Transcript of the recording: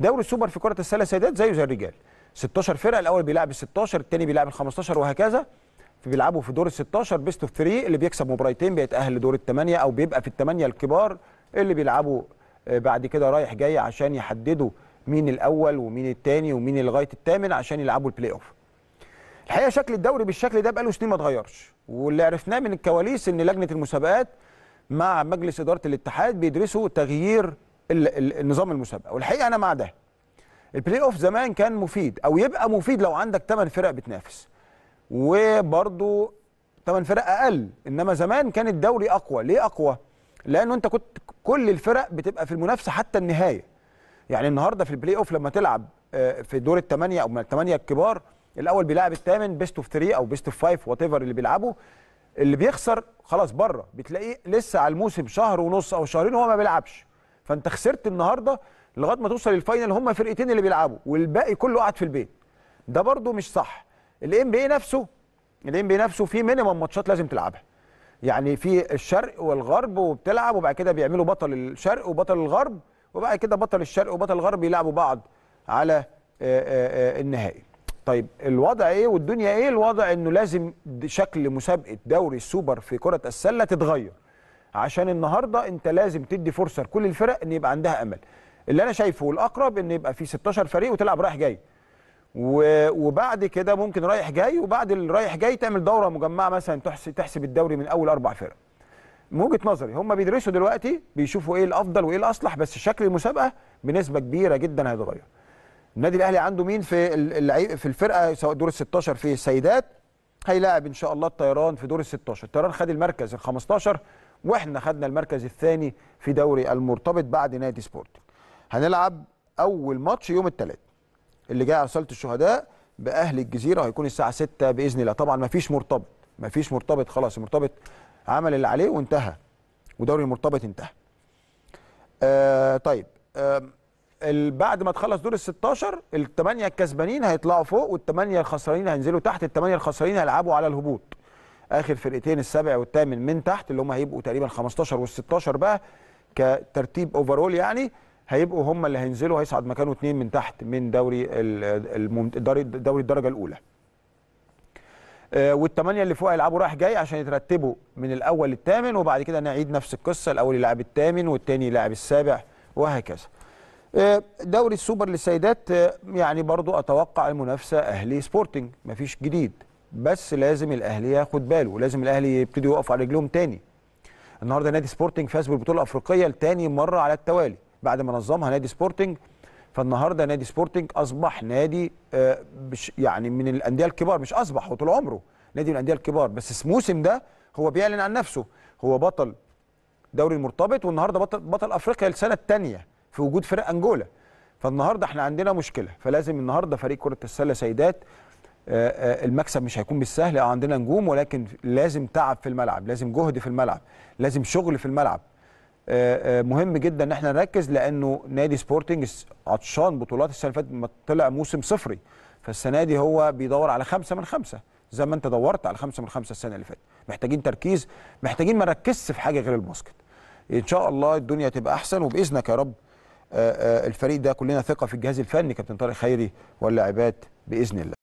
دوري السوبر في كره السله سيدات زيه زي الرجال 16 فرقه الاول بيلعب ال 16 الثاني بيلعب ال 15 وهكذا بيلعبوا في دور ال 16 بيست اوف 3 اللي بيكسب مباراتين بيتاهل لدور الثمانيه او بيبقى في الثمانيه الكبار اللي بيلعبوا آه، بعد كده رايح جاي عشان يحددوا مين الاول ومين الثاني ومين لغايه الثامن عشان يلعبوا البلاي اوف. الحقيقه شكل الدوري بالشكل ده بقاله سنين ما اتغيرش واللي عرفناه من الكواليس ان لجنه المسابقات مع مجلس اداره الاتحاد بيدرسوا تغيير النظام المسابقه والحقيقه انا مع ده البلاي اوف زمان كان مفيد او يبقى مفيد لو عندك 8 فرق بتنافس وبرضو 8 فرق اقل انما زمان كان الدوري اقوى ليه اقوى لانه انت كنت كل الفرق بتبقى في المنافسه حتى النهايه يعني النهارده في البلاي اوف لما تلعب آه، في دور الثمانيه او من الثمانيه الكبار الاول بيلعب الثامن بيست اوف 3 او بيست اوف 5 وات ايفر اللي بيلعبه اللي بيخسر خلاص بره بتلاقيه لسه على الموسم شهر ونص او شهرين وهو ما بيلعبش فانت خسرت النهارده لغايه ما توصل للفاينل هم فرقتين اللي بيلعبوا والباقي كله قاعد في البيت ده برده مش صح الام بي نفسه الام بي نفسه في مينيمم ماتشات لازم تلعبها يعني في الشرق والغرب وبتلعب وبعد كده بيعملوا بطل الشرق وبطل الغرب وبعد كده بطل الشرق وبطل الغرب يلعبوا بعض على آه، آه، آه، النهائي طيب الوضع ايه والدنيا ايه الوضع انه لازم شكل مسابقه دوري السوبر في كره السله تتغير عشان النهارده انت لازم تدي فرصه لكل الفرق ان يبقى عندها امل اللي انا شايفه والاقرب ان يبقى في 16 فريق وتلعب رايح جاي وبعد كده ممكن رايح جاي وبعد الرايح جاي تعمل دوره مجمعه مثلا تحسب الدوري من اول اربع فرق من وجهه نظري هم بيدرسوا دلوقتي بيشوفوا ايه الافضل وايه الاصلح بس شكل المسابقه بنسبه كبيره جدا هيتغير النادي الاهلي عنده مين في اللعيب في الفرقه سواء دور ال 16 في السيدات هيلاعب ان شاء الله الطيران في دور ال 16 الطيران خد المركز ال 15 واحنا خدنا المركز الثاني في دوري المرتبط بعد نادي سبورتنج هنلعب اول ماتش يوم الثلاثاء اللي جاي على الشهداء باهل الجزيره هيكون الساعه 6 باذن الله طبعا ما فيش مرتبط ما فيش مرتبط خلاص المرتبط عمل اللي عليه وانتهى ودوري المرتبط انتهى آه طيب آه بعد ما تخلص دور ال 16 الثمانيه الكسبانين هيطلعوا فوق والثمانيه الخسرانين هينزلوا تحت الثمانيه الخسرانين هيلعبوا على الهبوط اخر فرقتين السابع والثامن من تحت اللي هم هيبقوا تقريبا 15 وال16 بقى كترتيب اوفرول يعني هيبقوا هم اللي هينزلوا هيصعد مكانه اثنين من تحت من دوري دوري الدرجه الاولى آه، والثمانيه اللي فوق هيلعبوا رايح جاي عشان يترتبوا من الاول للثامن وبعد كده نعيد نفس القصه الاول يلعب الثامن والثاني يلعب السابع وهكذا آه، دوري السوبر للسيدات آه، يعني برضو اتوقع المنافسه اهلي سبورتنج مفيش جديد بس لازم الاهلي ياخد باله لازم الاهلي يبتدي يقف على رجلهم تاني النهارده نادي سبورتنج فاز بالبطوله الافريقيه لتاني مره على التوالي بعد ما نظمها نادي سبورتنج فالنهارده نادي سبورتنج اصبح نادي آه، يعني من الانديه الكبار مش اصبح هو طول عمره نادي من الانديه الكبار بس الموسم ده هو بيعلن عن نفسه هو بطل دوري المرتبط والنهارده بطل بطل افريقيا للسنه الثانيه في وجود فرق انجولا فالنهارده احنا عندنا مشكله فلازم النهارده فريق كره السله سيدات آه، آه، المكسب مش هيكون بالسهل آه، عندنا نجوم ولكن لازم تعب في الملعب لازم جهد في الملعب لازم شغل في الملعب مهم جدا ان احنا نركز لانه نادي سبورتنج عطشان بطولات السنه اللي فاتت طلع موسم صفري فالسنه دي هو بيدور على خمسه من خمسه زي ما انت دورت على خمسه من خمسه السنه اللي فاتت محتاجين تركيز محتاجين ما نركزش في حاجه غير الباسكت ان شاء الله الدنيا تبقى احسن وباذنك يا رب الفريق ده كلنا ثقه في الجهاز الفني كابتن طارق خيري واللاعبات باذن الله